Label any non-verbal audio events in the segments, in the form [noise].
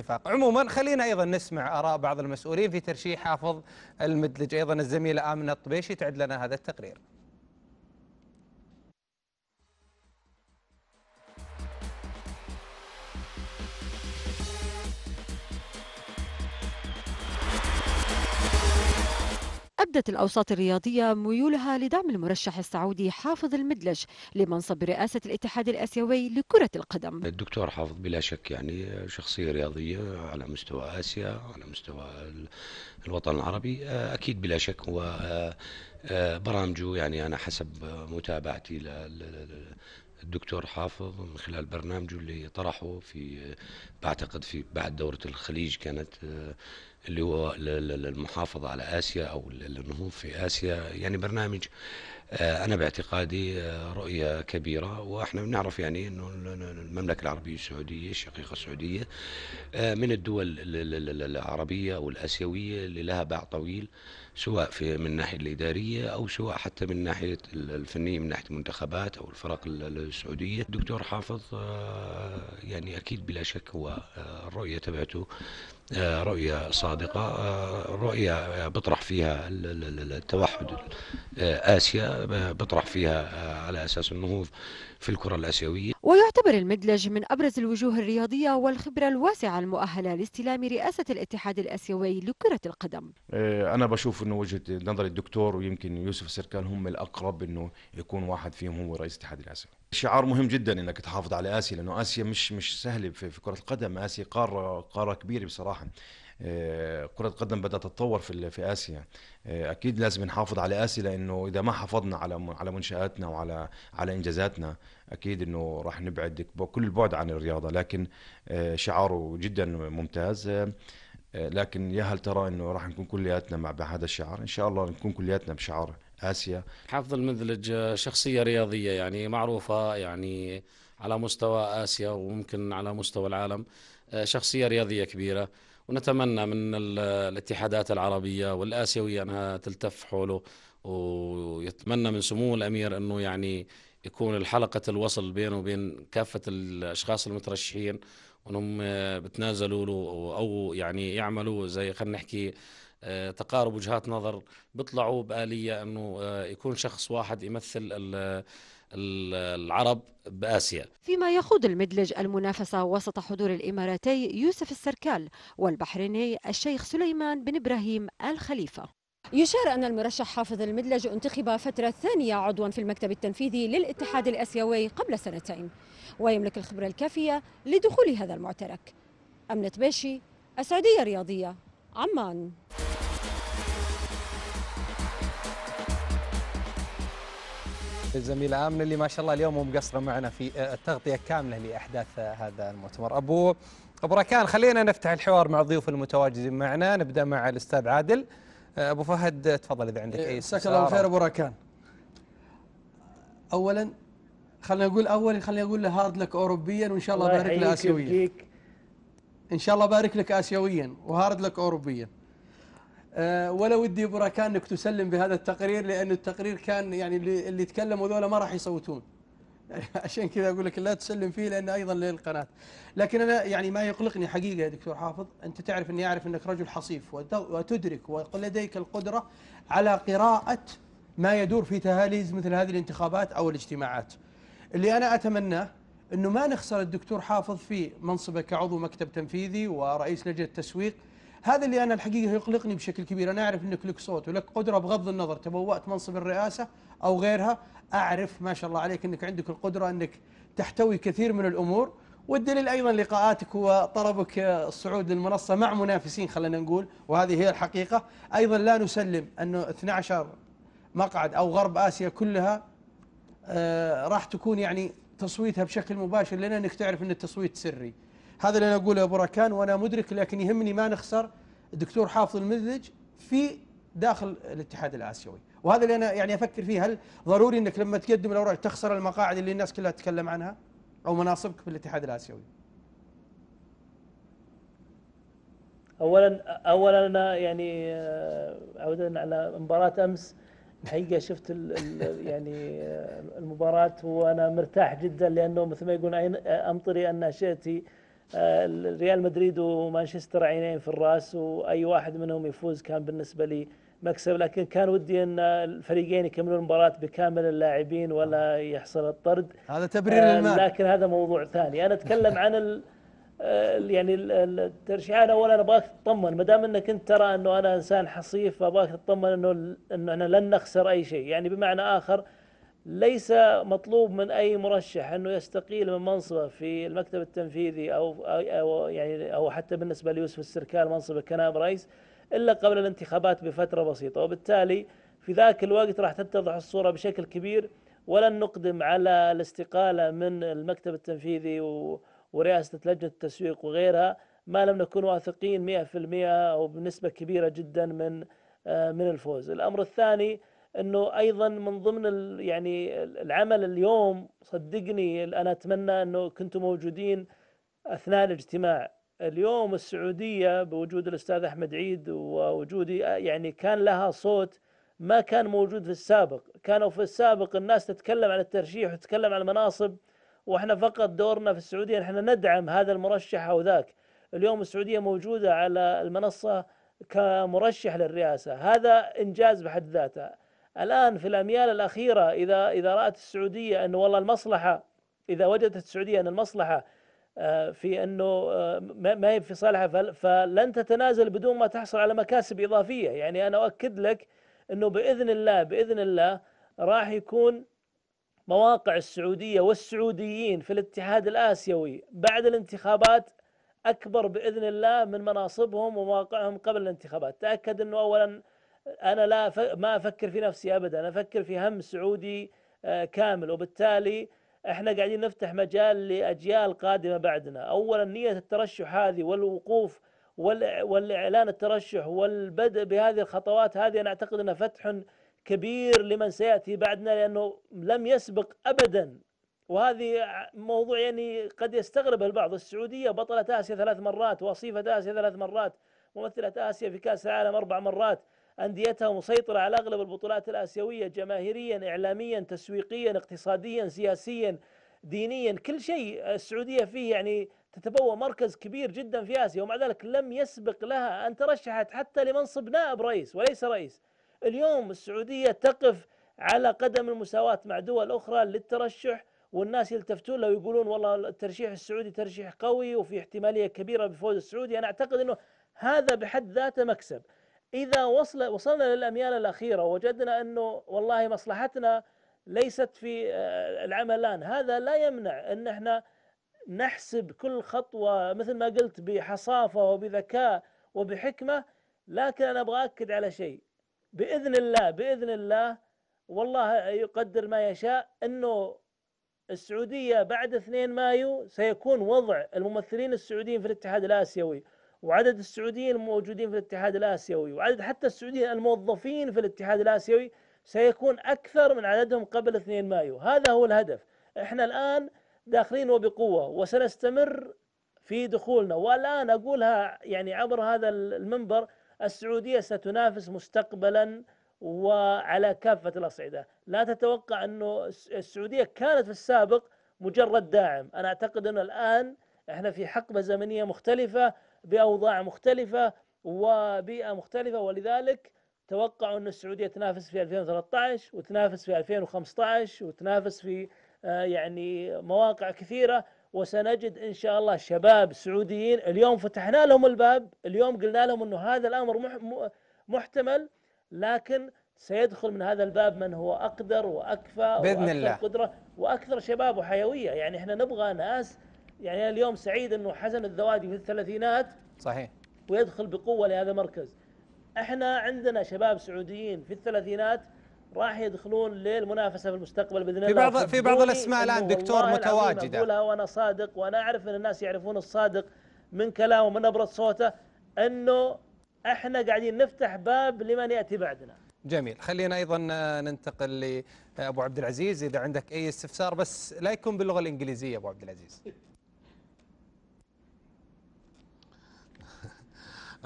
اتفاق عموما خلينا ايضا نسمع اراء بعض المسؤولين في ترشيح حافظ المدلج ايضا الزميله امنه الطبيشي تعد لنا هذا التقرير أبدت الأوساط الرياضية ميولها لدعم المرشح السعودي حافظ المدلج لمنصب رئاسة الاتحاد الآسيوي لكرة القدم الدكتور حافظ بلا شك يعني شخصية رياضية على مستوى آسيا على مستوى الوطن العربي آه، أكيد بلا شك هو آه، آه، برامجه يعني أنا حسب متابعتي الدكتور حافظ من خلال برنامجه اللي طرحه في بعتقد في بعد دورة الخليج كانت آه، اللي هو المحافظة على آسيا أو النهوض في آسيا يعني برنامج آه، أنا باعتقادي آه، رؤية كبيرة وإحنا بنعرف يعني أنه المملكة العربية السعودية الشقيقة السعودية من الدول العربية والآسيوية اللي لها باع طويل سواء في من الناحيه الاداريه او سواء حتى من الناحيه الفنيه من ناحيه المنتخبات او الفرق السعوديه الدكتور حافظ آه، يعني اكيد بلا شك هو آه، الرؤيه تبعته آه، رؤية صادقة آه، رؤية بطرح فيها التوحد آه، آسيا بطرح فيها على أساس النهوض في الكرة الآسيوية ويعتبر المدلج من أبرز الوجوه الرياضية والخبرة الواسعة المؤهلة لاستلام رئاسة الاتحاد الآسيوي لكرة القدم أنا بشوف أنه وجهة نظر الدكتور ويمكن يوسف السركان هم الأقرب أنه يكون واحد فيهم هو رئيس الاتحاد الآسيوي شعار مهم جدا انك تحافظ على اسيا لانه اسيا مش مش سهله في, في كره القدم اسيا قاره قاره كبيره بصراحه آه، كرة القدم بدأت تتطور في في آسيا آه، أكيد لازم نحافظ على آسيا لأنه إذا ما حافظنا على على منشآتنا وعلى على إنجازاتنا أكيد إنه راح نبعد كل البعد عن الرياضة لكن آه، شعاره جدا ممتاز لكن يا هل ترى إنه راح نكون كلياتنا مع بهذا الشعار إن شاء الله نكون كلياتنا بشعار اسيا حافظ المذلج آه، شخصيه رياضيه يعني معروفه يعني على مستوى اسيا وممكن على مستوى العالم آه، شخصيه رياضيه كبيره ونتمنى من الاتحادات العربيه والاسيويه انها تلتف حوله ويتمنى من سمو الامير انه يعني يكون الحلقة الوصل بينه وبين كافة الأشخاص المترشحين وأنهم آه، بتنازلوا له أو يعني يعملوا زي خلينا نحكي آه، تقارب وجهات نظر بيطلعوا بآلية أنه آه، يكون شخص واحد يمثل العرب بآسيا فيما يخوض المدلج المنافسة وسط حضور الإماراتي يوسف السركال والبحريني الشيخ سليمان بن إبراهيم الخليفة يشار أن المرشح حافظ المدلج انتخب فترة ثانية عضوا في المكتب التنفيذي للاتحاد الآسيوي قبل سنتين ويملك الخبرة الكافية لدخول هذا المعترك أمنة باشي السعودية الرياضية عمان للزميل امن اللي ما شاء الله اليوم مقصره معنا في آه، التغطيه كامله لاحداث آه، هذا المؤتمر ابو ابو خلينا نفتح الحوار مع الضيوف المتواجدين معنا نبدا مع الاستاذ عادل آه، ابو فهد تفضل اذا عندك إيه، اي استفسار الله بالخير ابو ركان اولا خلينا نقول اول خلينا نقول له هارد لك اوروبيا وان شاء الله بارك له اسيويا ان شاء الله بارك لك اسيويا وهارد لك اوروبيا آه، ولا ودي بركان انك تسلم بهذا التقرير لأن التقرير كان يعني اللي تكلموا ذولا ما راح يصوتون يعني [laughs] عشان كذا أقول لك لا تسلم فيه لأن أيضا للقناة لكن أنا يعني ما يقلقني حقيقة يا دكتور حافظ أنت تعرف أني أعرف أنك رجل حصيف وتدرك ولديك القدرة على قراءة ما يدور في تهاليز مثل هذه الانتخابات أو الاجتماعات اللي أنا أتمناه أنه ما نخسر الدكتور حافظ في منصبه كعضو مكتب تنفيذي ورئيس لجنة تسويق هذا اللي أنا الحقيقة يقلقني بشكل كبير أنا أعرف أنك لك صوت ولك قدرة بغض النظر تبوأت منصب الرئاسة أو غيرها أعرف ما شاء الله عليك أنك عندك القدرة أنك تحتوي كثير من الأمور والدليل ايضا لقاءاتك وطلبك الصعود للمنصه مع منافسين خلينا نقول وهذه هي الحقيقه ايضا لا نسلم انه 12 مقعد او غرب اسيا كلها آه راح تكون يعني تصويتها بشكل مباشر لنا انك تعرف ان التصويت سري هذا اللي انا اقوله يا ابو ركان وانا مدرك لكن يهمني ما نخسر الدكتور حافظ المذلج في داخل الاتحاد الاسيوي وهذا اللي انا يعني افكر فيه هل ضروري انك لما تقدم الاوراق تخسر المقاعد اللي الناس كلها تتكلم عنها او مناصبك في الاتحاد الاسيوي اولا اولا انا يعني عودا آه، على مباراه امس الحقيقه شفت الـ الـ يعني آه، المباراه وانا مرتاح جدا لانه مثل ما يقول آه، امطري ان شئتي آه، ريال مدريد ومانشستر عينين في الراس واي واحد منهم يفوز كان بالنسبه لي مكسب لكن كان ودي ان الفريقين يكملون المباراه بكامل اللاعبين ولا يحصل الطرد هذا تبرير آه، للمال لكن هذا موضوع ثاني انا اتكلم عن ال آه، يعني الترشيحات اولا ابغاك تطمن ما دام انك انت ترى انه انا انسان حصيف فابغاك تطمن انه انه احنا لن نخسر اي شيء يعني بمعنى اخر ليس مطلوب من أي مرشح أنه يستقيل من منصبه في المكتب التنفيذي أو, أو يعني أو حتى بالنسبة ليوسف السركال منصبه كنائب رئيس إلا قبل الانتخابات بفترة بسيطة وبالتالي في ذاك الوقت راح تتضح الصورة بشكل كبير ولن نقدم على الاستقالة من المكتب التنفيذي ورئاسة لجنة التسويق وغيرها ما لم نكن واثقين 100% أو بنسبة كبيرة جدا من آه، من الفوز الأمر الثاني انه ايضا من ضمن يعني العمل اليوم صدقني انا اتمنى انه كنتم موجودين اثناء الاجتماع اليوم السعوديه بوجود الاستاذ احمد عيد ووجودي يعني كان لها صوت ما كان موجود في السابق كانوا في السابق الناس تتكلم عن الترشيح وتتكلم عن المناصب واحنا فقط دورنا في السعوديه احنا ندعم هذا المرشح او ذاك اليوم السعوديه موجوده على المنصه كمرشح للرئاسه هذا انجاز بحد ذاته الآن في الأميال الأخيرة إذا إذا رأت السعودية أنه والله المصلحة إذا وجدت السعودية أن المصلحة آه، في أنه آه، ما هي في صالحها فلن تتنازل بدون ما تحصل على مكاسب إضافية يعني أنا أؤكد لك أنه بإذن الله بإذن الله راح يكون مواقع السعودية والسعوديين في الاتحاد الآسيوي بعد الانتخابات أكبر بإذن الله من مناصبهم ومواقعهم قبل الانتخابات تأكد أنه أولا انا لا ما افكر في نفسي ابدا انا افكر في هم سعودي آه، كامل وبالتالي احنا قاعدين نفتح مجال لاجيال قادمه بعدنا اولا نيه الترشح هذه والوقوف والاعلان الترشح والبدء بهذه الخطوات هذه انا اعتقد انها فتح كبير لمن سياتي بعدنا لانه لم يسبق ابدا وهذه موضوع يعني قد يستغرب البعض السعوديه بطله اسيا ثلاث مرات وصيفه اسيا ثلاث مرات ممثله اسيا في كاس العالم اربع مرات أنديتها مسيطرة على أغلب البطولات الآسيوية جماهيريا إعلاميا تسويقيا اقتصاديا سياسيا دينيا كل شيء السعودية فيه يعني تتبوى مركز كبير جدا في آسيا ومع ذلك لم يسبق لها أن ترشحت حتى لمنصب نائب رئيس وليس رئيس اليوم السعودية تقف على قدم المساواة مع دول أخرى للترشح والناس يلتفتون لو ويقولون والله الترشيح السعودي ترشيح قوي وفي احتمالية كبيرة بفوز السعودي أنا أعتقد أنه هذا بحد ذاته مكسب إذا وصل وصلنا للأميال الأخيرة وجدنا أنه والله مصلحتنا ليست في آه، العملان هذا لا يمنع أن احنا نحسب كل خطوة مثل ما قلت بحصافة وبذكاء وبحكمة لكن أنا أبغى أكد على شيء بإذن الله بإذن الله والله يقدر ما يشاء أنه السعودية بعد 2 مايو سيكون وضع الممثلين السعوديين في الاتحاد الآسيوي وعدد السعوديين الموجودين في الاتحاد الآسيوي وعدد حتى السعوديين الموظفين في الاتحاد الآسيوي سيكون أكثر من عددهم قبل 2 مايو هذا هو الهدف احنا الآن داخلين وبقوة وسنستمر في دخولنا والآن أقولها يعني عبر هذا المنبر السعودية ستنافس مستقبلا وعلى كافة الأصعدة لا تتوقع أنه السعودية كانت في السابق مجرد داعم أنا أعتقد أنه الآن احنا في حقبة زمنية مختلفة باوضاع مختلفه وبيئه مختلفه ولذلك توقعوا ان السعوديه تنافس في 2013 وتنافس في 2015 وتنافس في آه، يعني مواقع كثيره وسنجد ان شاء الله شباب سعوديين اليوم فتحنا لهم الباب اليوم قلنا لهم انه هذا الامر محتمل لكن سيدخل من هذا الباب من هو اقدر واكفى باذن وأكثر الله قدره واكثر شباب وحيويه يعني احنا نبغى ناس يعني أنا اليوم سعيد أنه حسن الذوادي في الثلاثينات صحيح ويدخل بقوة لهذا المركز احنا عندنا شباب سعوديين في الثلاثينات راح يدخلون للمنافسه في المستقبل باذن الله في بعض في بعض الاسماء الان دكتور متواجده اقولها وانا صادق وانا اعرف ان الناس يعرفون الصادق من كلامه من ابرز صوته انه احنا قاعدين نفتح باب لمن ياتي بعدنا جميل خلينا ايضا آه، ننتقل لابو عبد العزيز اذا عندك اي استفسار بس لا يكون باللغه الانجليزيه ابو عبد العزيز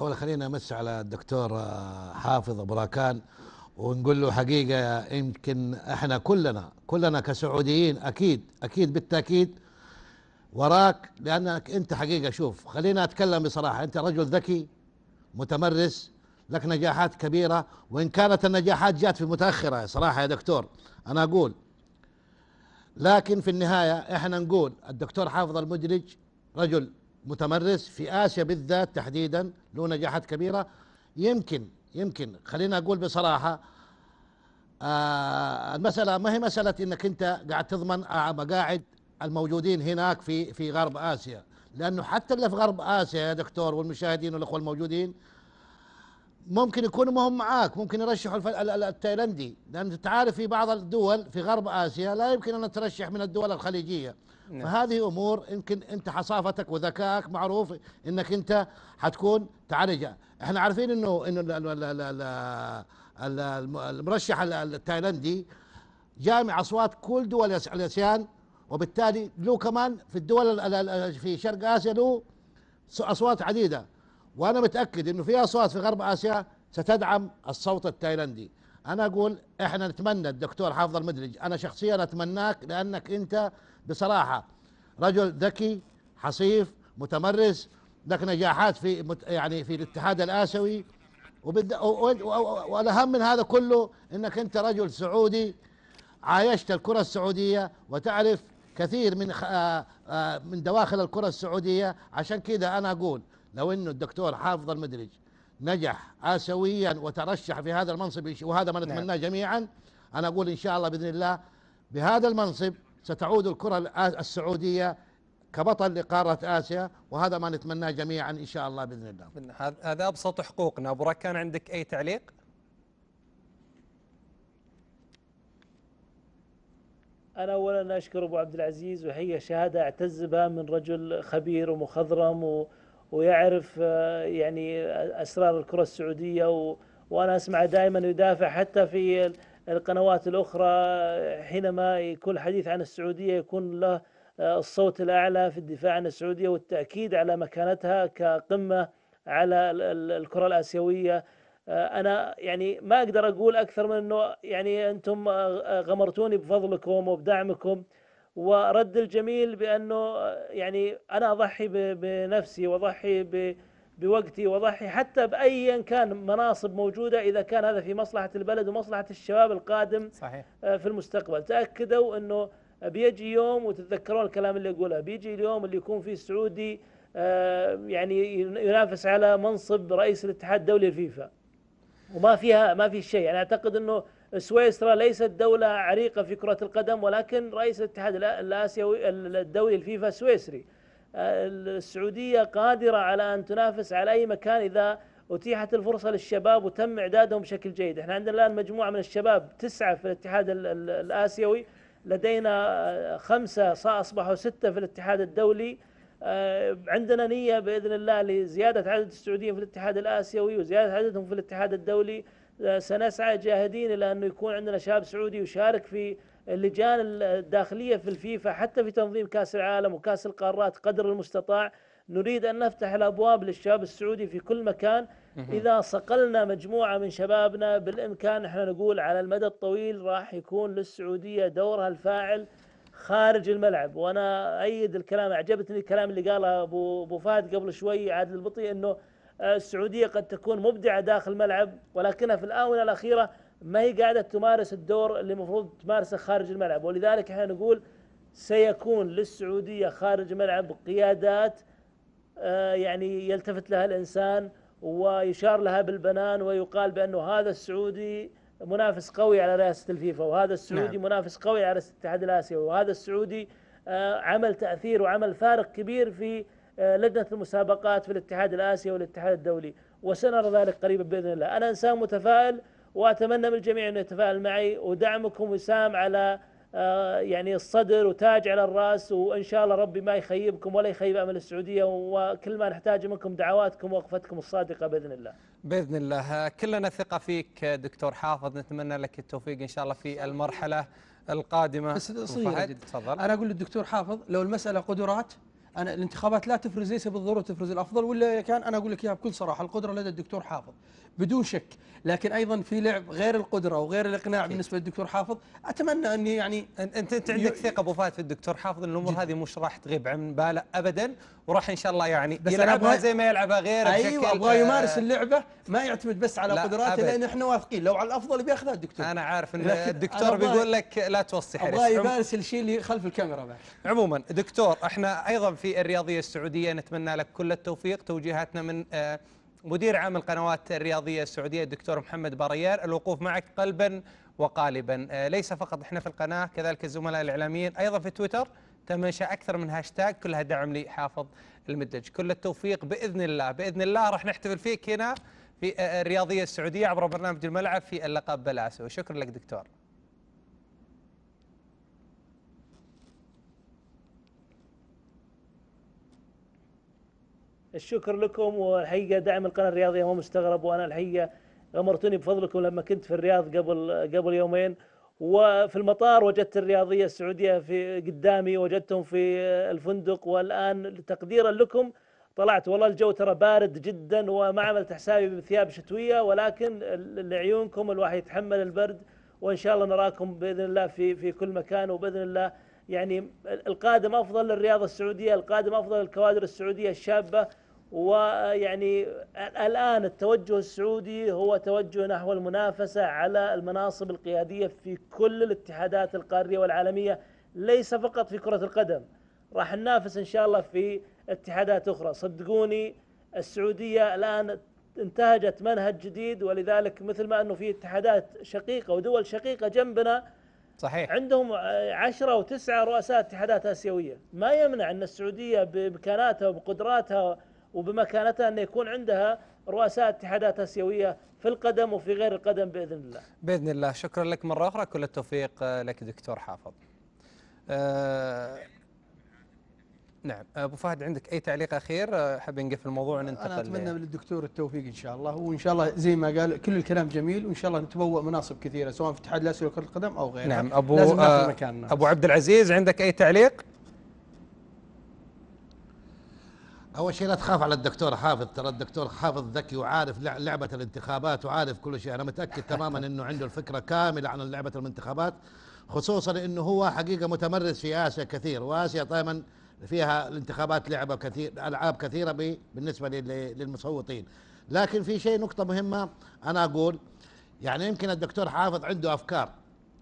أولا خلينا أمس على الدكتور آه، حافظ براكان ونقول له حقيقة يمكن احنا كلنا كلنا كسعوديين أكيد أكيد بالتأكيد وراك لأنك أنت حقيقة شوف خلينا أتكلم بصراحة أنت رجل ذكي متمرس لك نجاحات كبيرة وإن كانت النجاحات جات في متأخرة صراحة يا دكتور أنا أقول لكن في النهاية احنا نقول الدكتور حافظ المدرج رجل متمرس في اسيا بالذات تحديدا له نجاحات كبيره يمكن يمكن خلينا اقول بصراحه آه المساله ما هي مساله انك انت قاعد تضمن آه، مقاعد الموجودين هناك في في غرب اسيا لانه حتى اللي في غرب اسيا يا دكتور والمشاهدين والاخوه الموجودين ممكن يكونوا ما هم معاك ممكن يرشحوا التايلندي لان انت عارف في بعض الدول في غرب اسيا لا يمكن ان ترشح من الدول الخليجيه نعم. فهذه امور يمكن انت حصافتك وذكائك معروف انك انت حتكون تعالجها احنا عارفين انه انه المرشح التايلندي جامع اصوات كل دول الاسيان وبالتالي له كمان في الدول في شرق اسيا له اصوات عديده وانا متاكد انه في اصوات في غرب اسيا ستدعم الصوت التايلندي انا اقول احنا نتمنى الدكتور حافظ المدرج انا شخصيا اتمناك لانك انت بصراحه رجل ذكي حصيف متمرس لك نجاحات في يعني في الاتحاد الاسيوي والاهم من هذا كله انك انت رجل سعودي عايشت الكره السعوديه وتعرف كثير من آه، آه، من دواخل الكره السعوديه عشان كذا انا اقول لو انه الدكتور حافظ المدرج نجح اسيويا وترشح في هذا المنصب وهذا ما نتمناه نعم. جميعا انا اقول ان شاء الله باذن الله بهذا المنصب ستعود الكره السعوديه كبطل لقارة آسيا وهذا ما نتمناه جميعا إن شاء الله بإذن الله هذا أبسط حقوقنا أبو ركان عندك أي تعليق؟ أنا أولا أشكر أبو عبد العزيز وهي شهادة أعتز بها من رجل خبير ومخضرم و... ويعرف آه، يعني آه، اسرار الكره السعوديه و وانا اسمع دائما يدافع حتى في القنوات الاخرى حينما يكون الحديث عن السعوديه يكون له آه، الصوت الاعلى في الدفاع عن السعوديه والتاكيد على مكانتها كقمه على الكره الاسيويه انا يعني ما اقدر اقول اكثر من انه يعني انتم غمرتوني بفضلكم وبدعمكم ورد الجميل بانه يعني انا اضحي بنفسي واضحي بوقتي واضحي حتى بايا كان مناصب موجوده اذا كان هذا في مصلحه البلد ومصلحه الشباب القادم صحيح. آه، في المستقبل تاكدوا انه بيجي يوم وتتذكرون الكلام اللي اقوله بيجي اليوم اللي يكون فيه السعودي آه، يعني ينافس على منصب رئيس الاتحاد الدولي الفيفا وما فيها ما في شيء انا يعني اعتقد انه سويسرا ليست دولة عريقة في كرة القدم ولكن رئيس الاتحاد الآسيوي الدولي الفيفا سويسري آه، السعودية قادرة على أن تنافس على أي مكان إذا أتيحت الفرصة للشباب وتم إعدادهم بشكل جيد احنا عندنا الآن مجموعة من الشباب تسعة في الاتحاد الآسيوي لدينا آه، خمسة أصبحوا ستة في الاتحاد الدولي آه، عندنا نية بإذن الله لزيادة عدد السعوديين في الاتحاد الآسيوي وزيادة عددهم في الاتحاد الدولي آه، سنسعى جاهدين إلى أنه يكون عندنا شاب سعودي يشارك في اللجان الداخلية في الفيفا حتى في تنظيم كأس العالم وكأس القارات قدر المستطاع نريد أن نفتح الأبواب للشباب السعودي في كل مكان إذا صقلنا مجموعة من شبابنا بالإمكان احنا نقول على المدى الطويل راح يكون للسعودية دورها الفاعل خارج الملعب وأنا أيد الكلام أعجبتني الكلام اللي قاله أبو فهد قبل شوي عادل البطي أنه آه، السعودية قد تكون مبدعة داخل الملعب ولكنها في الآونة الأخيرة ما هي قاعدة تمارس الدور اللي المفروض تمارسه خارج الملعب ولذلك احنا نقول سيكون للسعودية خارج الملعب قيادات آه، يعني يلتفت لها الإنسان ويشار لها بالبنان ويقال بأنه هذا السعودي منافس قوي على رئاسة الفيفا وهذا السعودي نعم. منافس قوي على الاتحاد الآسيوي وهذا السعودي آه، عمل تأثير وعمل فارق كبير في لجنة المسابقات في الاتحاد الآسيوي والاتحاد الدولي وسنرى ذلك قريبا بإذن الله أنا إنسان متفائل وأتمنى من الجميع أن يتفائل معي ودعمكم وسام على آه، يعني الصدر وتاج على الرأس وإن شاء الله ربي ما يخيبكم ولا يخيب أمل السعودية وكل ما نحتاج منكم دعواتكم ووقفتكم الصادقة بإذن الله بإذن الله كلنا ثقة فيك دكتور حافظ نتمنى لك التوفيق إن شاء الله في المرحلة القادمة بس صغيرة جدا تفضل أنا أقول للدكتور حافظ لو المسألة قدرات انا الانتخابات لا تفرز ليس بالضروره تفرز الافضل ولا كان انا اقول لك اياها بكل صراحه القدره لدى الدكتور حافظ بدون شك لكن ايضا في لعب غير القدره وغير الاقناع أكيد. بالنسبه للدكتور حافظ اتمنى اني يعني انت انت عندك ثقه ابو فهد في الدكتور حافظ ان الامور هذه مش راح تغيب عن باله ابدا وراح ان شاء الله يعني بس يلعبها زي ما يلعبها غيره ايوه ابغى آه، يمارس اللعبه ما يعتمد بس على قدراته لان احنا واثقين لو على الافضل بياخذها الدكتور انا عارف ان الدكتور بيقول لك لا توصي حريص ابغى يمارس الشيء اللي خلف الكاميرا بعد عموما دكتور احنا ايضا في الرياضيه السعوديه نتمنى لك كل التوفيق توجيهاتنا من آه، مدير عام القنوات الرياضية السعودية الدكتور محمد باريار الوقوف معك قلبا وقالبا آه، ليس فقط احنا في القناة كذلك الزملاء الإعلاميين أيضا في تويتر تم إنشاء أكثر من هاشتاج كلها دعم لحافظ المدج كل التوفيق بإذن الله بإذن الله راح نحتفل فيك هنا في آه، الرياضية السعودية عبر برنامج الملعب في اللقب بلاسو شكرا لك دكتور الشكر لكم والحقيقه دعم القناه الرياضيه مو مستغرب وانا الحقيقه امرتني بفضلكم لما كنت في الرياض قبل قبل يومين وفي المطار وجدت الرياضيه السعوديه في قدامي وجدتهم في الفندق والان تقديرا لكم طلعت والله الجو ترى بارد جدا وما عملت حسابي بثياب شتويه ولكن لعيونكم الواحد يتحمل البرد وان شاء الله نراكم باذن الله في في كل مكان وباذن الله يعني القادم افضل للرياضه السعوديه، القادم افضل للكوادر السعوديه الشابه ويعني الآن التوجه السعودي هو توجه نحو المنافسة على المناصب القيادية في كل الاتحادات القارية والعالمية ليس فقط في كرة القدم راح ننافس إن شاء الله في اتحادات أخرى صدقوني السعودية الآن انتهجت منهج جديد ولذلك مثل ما أنه في اتحادات شقيقة ودول شقيقة جنبنا صحيح عندهم عشرة وتسعة رؤساء اتحادات آسيوية ما يمنع أن السعودية بإمكاناتها وبقدراتها وبمكانتها أن يكون عندها رؤساء اتحادات اسيويه في القدم وفي غير القدم باذن الله. باذن الله، شكرا لك مره اخرى، كل التوفيق آه، لك دكتور حافظ. أه نعم ابو فهد عندك اي تعليق اخير آه، حاب نقفل الموضوع وننتقل انا اتمنى من الدكتور التوفيق ان شاء الله وان شاء الله زي ما قال كل الكلام جميل وان شاء الله نتبوأ مناصب كثيره سواء في اتحاد الاسيوي لكره القدم او غيره نعم ابو آه ابو عبد العزيز عندك اي تعليق؟ اول شيء لا تخاف على الدكتور حافظ ترى الدكتور حافظ ذكي وعارف لعبه الانتخابات وعارف كل شيء انا متاكد [laughs] تماما انه عنده الفكره كامله عن لعبه الانتخابات خصوصا انه هو حقيقه متمرس في اسيا كثير واسيا دائما فيها الانتخابات لعبه كثير العاب كثيره بالنسبه للمصوتين لكن في شيء نقطه مهمه انا اقول يعني يمكن الدكتور حافظ عنده افكار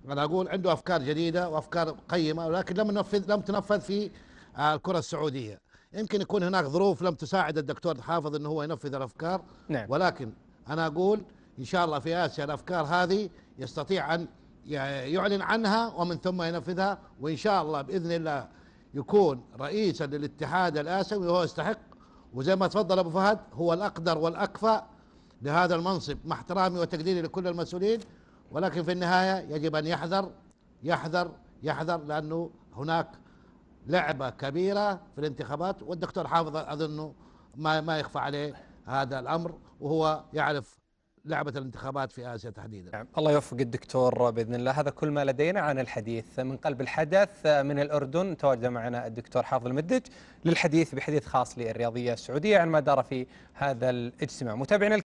انا اقول عنده افكار جديده وافكار قيمه ولكن لم تنفذ لم تنفذ في الكره السعوديه يمكن يكون هناك ظروف لم تساعد الدكتور حافظ أنه هو ينفذ الأفكار نعم. ولكن أنا أقول إن شاء الله في آسيا الأفكار هذه يستطيع أن يعلن عنها ومن ثم ينفذها وإن شاء الله بإذن الله يكون رئيسا للاتحاد الآسيوي وهو يستحق وزي ما تفضل أبو فهد هو الأقدر والأكفى لهذا المنصب مع احترامي وتقديري لكل المسؤولين ولكن في النهاية يجب أن يحذر يحذر يحذر لأنه هناك لعبه كبيره في الانتخابات والدكتور حافظ اظنه ما ما يخفى عليه هذا الامر وهو يعرف لعبة الانتخابات في آسيا تحديدا نعم. الله يوفق الدكتور بإذن الله هذا كل ما لدينا عن الحديث من قلب الحدث من الأردن تواجد معنا الدكتور حافظ المدج للحديث بحديث خاص للرياضية السعودية عن ما دار في هذا الاجتماع متابعينا